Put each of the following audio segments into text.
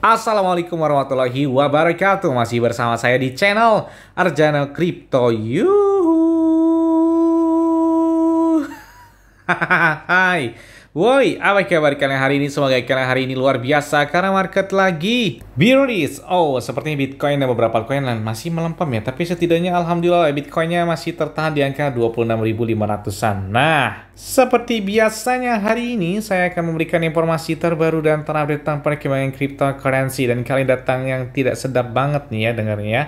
Assalamualaikum warahmatullahi wabarakatuh Masih bersama saya di channel Arjana Crypto You Hai Woi, apa kabar kalian hari ini? Semoga kalian hari ini luar biasa karena market lagi. Bearish. Oh, sepertinya Bitcoin dan beberapa koin lain masih melempem ya. Tapi setidaknya Alhamdulillah ya, Bitcoinnya masih tertahan di angka 26.500an. Nah, seperti biasanya hari ini saya akan memberikan informasi terbaru dan terupdate tentang perkembangan cryptocurrency. Dan kalian datang yang tidak sedap banget nih ya dengarnya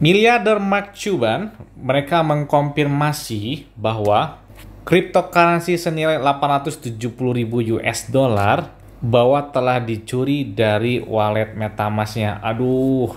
Miliarder Mark Cuban, mereka mengkonfirmasi bahwa Cryptocurrency senilai 870 ribu US dollar bahwa telah dicuri dari wallet MetaMasknya. Aduh,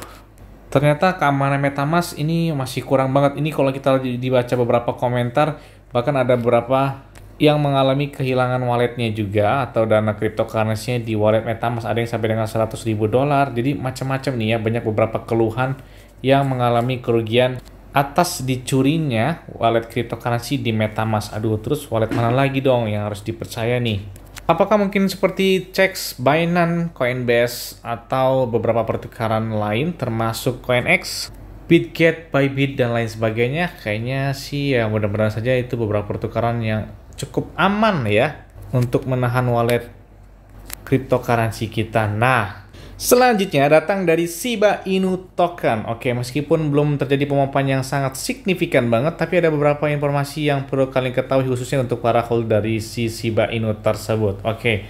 ternyata keamanan MetaMask ini masih kurang banget. Ini kalau kita dibaca beberapa komentar, bahkan ada beberapa yang mengalami kehilangan walletnya juga atau dana cryptocurrency di wallet MetaMask ada yang sampai dengan 100 ribu dolar jadi macam-macam nih ya banyak beberapa keluhan yang mengalami kerugian atas dicurinya wallet cryptocurrency di MetaMask. Aduh, terus wallet mana lagi dong yang harus dipercaya nih? Apakah mungkin seperti Cex, Binance, Coinbase, atau beberapa pertukaran lain termasuk CoinX, BitGet, Bybit, dan lain sebagainya? Kayaknya sih ya mudah-mudahan saja itu beberapa pertukaran yang cukup aman ya untuk menahan wallet cryptocurrency kita. Nah, Selanjutnya datang dari Shiba Inu Token. Oke, meskipun belum terjadi pemaparan yang sangat signifikan banget, tapi ada beberapa informasi yang perlu kalian ketahui khususnya untuk para holder dari si Shiba Inu tersebut. Oke,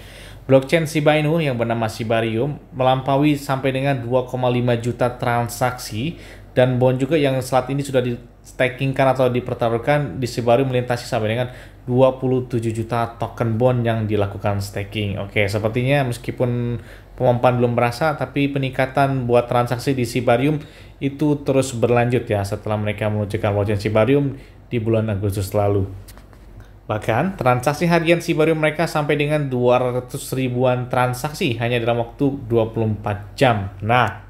blockchain Shiba Inu yang bernama Shibarium melampaui sampai dengan 2,5 juta transaksi dan bond juga yang saat ini sudah di stakingkan atau dipertaruhkan di Shibarium melintasi sampai dengan 27 juta token bond yang dilakukan staking. Oke, sepertinya meskipun Pemompan belum merasa, tapi peningkatan buat transaksi di Sibarium itu terus berlanjut ya setelah mereka meluncurkan blockchain Sibarium di bulan Agustus lalu. Bahkan, transaksi harian Sibarium mereka sampai dengan 200 ribuan transaksi hanya dalam waktu 24 jam. Nah,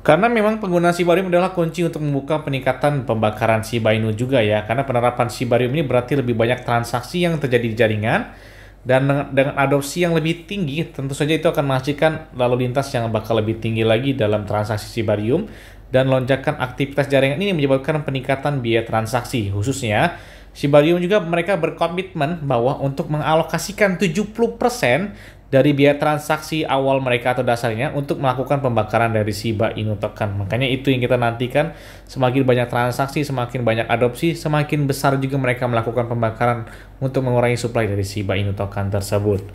karena memang pengguna Sibarium adalah kunci untuk membuka peningkatan pembakaran Shiba juga ya. Karena penerapan Sibarium ini berarti lebih banyak transaksi yang terjadi di jaringan dan dengan, dengan adopsi yang lebih tinggi tentu saja itu akan menghasilkan lalu lintas yang bakal lebih tinggi lagi dalam transaksi sibarium dan lonjakan aktivitas jaringan ini menyebabkan peningkatan biaya transaksi khususnya Sibarium juga mereka berkomitmen bahwa untuk mengalokasikan 70% dari biaya transaksi awal mereka atau dasarnya untuk melakukan pembakaran dari Shiba Inu token. Makanya itu yang kita nantikan, semakin banyak transaksi, semakin banyak adopsi, semakin besar juga mereka melakukan pembakaran untuk mengurangi supply dari Shiba Inu token tersebut.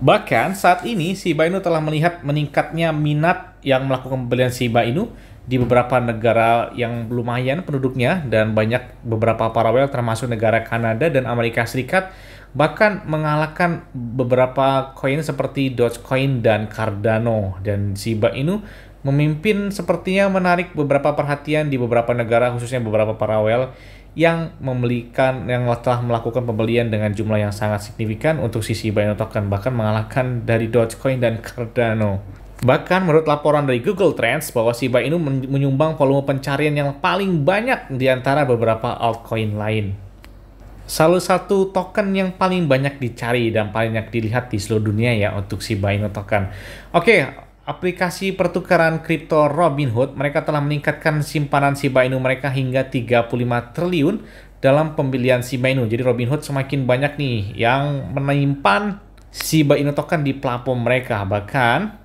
Bahkan saat ini Shiba Inu telah melihat meningkatnya minat yang melakukan pembelian Shiba Inu di beberapa negara yang lumayan penduduknya dan banyak beberapa paralel termasuk negara Kanada dan Amerika Serikat bahkan mengalahkan beberapa koin seperti Dogecoin dan Cardano dan Shiba Inu memimpin sepertinya menarik beberapa perhatian di beberapa negara khususnya beberapa parawel yang membelikan yang telah melakukan pembelian dengan jumlah yang sangat signifikan untuk sisi Shiba token bahkan mengalahkan dari Dogecoin dan Cardano. Bahkan menurut laporan dari Google Trends bahwa Shiba Inu menyumbang volume pencarian yang paling banyak di antara beberapa altcoin lain salah satu token yang paling banyak dicari dan paling banyak dilihat di seluruh dunia ya untuk si Bino token. Oke, aplikasi pertukaran kripto Robinhood mereka telah meningkatkan simpanan si Bino mereka hingga 35 triliun dalam pembelian si Bino. Jadi Robinhood semakin banyak nih yang menyimpan si Bino token di platform mereka. Bahkan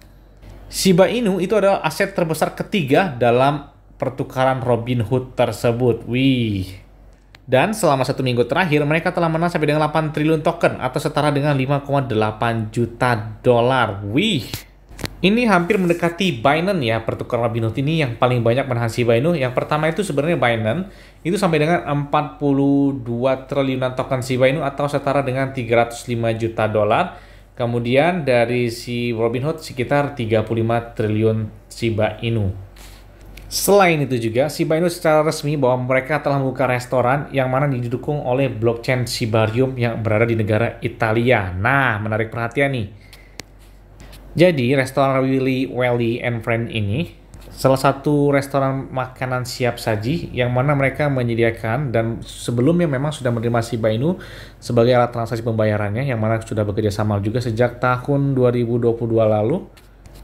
Shiba Inu itu adalah aset terbesar ketiga dalam pertukaran Robinhood tersebut. Wih, dan selama satu minggu terakhir, mereka telah menang sampai dengan 8 triliun token atau setara dengan 5,8 juta dolar. Wih, ini hampir mendekati Binance ya pertukaran Robinhood ini yang paling banyak menahan Binance. Yang pertama itu sebenarnya Binance itu sampai dengan 42 triliunan token si Binance atau setara dengan 305 juta dolar. Kemudian dari si Robinhood sekitar 35 triliun Shiba Inu. Selain itu juga, Shiba Inu secara resmi bahwa mereka telah membuka restoran yang mana didukung oleh blockchain Shibarium yang berada di negara Italia. Nah, menarik perhatian nih. Jadi, restoran Willy Welly and Friend ini salah satu restoran makanan siap saji yang mana mereka menyediakan dan sebelumnya memang sudah menerima Shiba Inu sebagai alat transaksi pembayarannya yang mana sudah bekerja sama juga sejak tahun 2022 lalu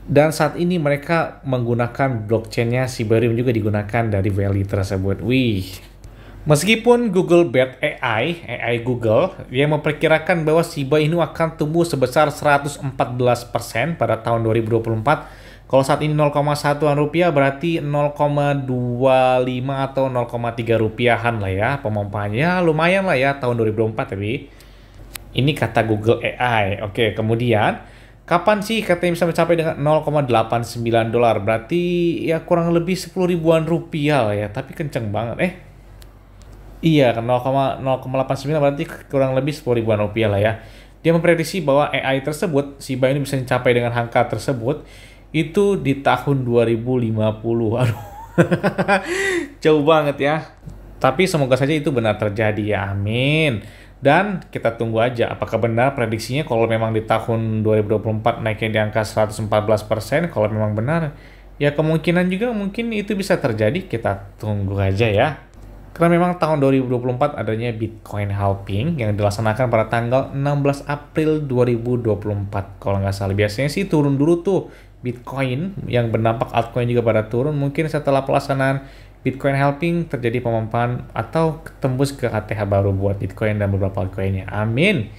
dan saat ini mereka menggunakan blockchainnya Siberium juga digunakan dari Valley tersebut. Wih, Meskipun Google Bard AI, AI Google, yang memperkirakan bahwa Shiba Inu akan tumbuh sebesar 114% pada tahun 2024. Kalau saat ini 01 rupiah berarti 0,25 atau 0,3 rupiahan lah ya pemompanya ya, Lumayan lah ya tahun 2024 tapi. Ini kata Google AI. Oke, kemudian Kapan sih katanya bisa mencapai dengan 0,89 dolar? Berarti ya kurang lebih 10 ribuan rupiah lah ya, tapi kenceng banget. Eh, iya 0,89 kan, berarti kurang lebih 10 ribuan rupiah lah ya. Dia memprediksi bahwa AI tersebut, si Shiba ini bisa mencapai dengan angka tersebut, itu di tahun 2050. Aduh, jauh banget ya. Tapi semoga saja itu benar terjadi ya, amin. Dan kita tunggu aja apakah benar prediksinya kalau memang di tahun 2024 naiknya di angka 114%, kalau memang benar ya kemungkinan juga mungkin itu bisa terjadi, kita tunggu aja ya. Karena memang tahun 2024 adanya Bitcoin halving yang dilaksanakan pada tanggal 16 April 2024 kalau nggak salah. Biasanya sih turun dulu tuh Bitcoin yang berdampak altcoin juga pada turun mungkin setelah pelaksanaan Bitcoin helping terjadi pemompaan atau tembus ke ATH baru buat Bitcoin dan beberapa altcoinnya. Amin.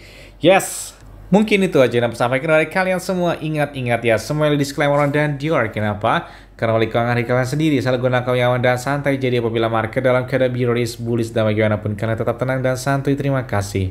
Yes. Mungkin itu aja yang dapat sampaikan dari kalian semua. Ingat-ingat ya, semua yang disclaimer dan dior. Kenapa? Karena oleh keuangan hari kalian sendiri, selalu gunakan yang dan santai. Jadi apabila market dalam keadaan bearish, bullish, dan bagaimanapun, kalian tetap tenang dan santai. Terima kasih.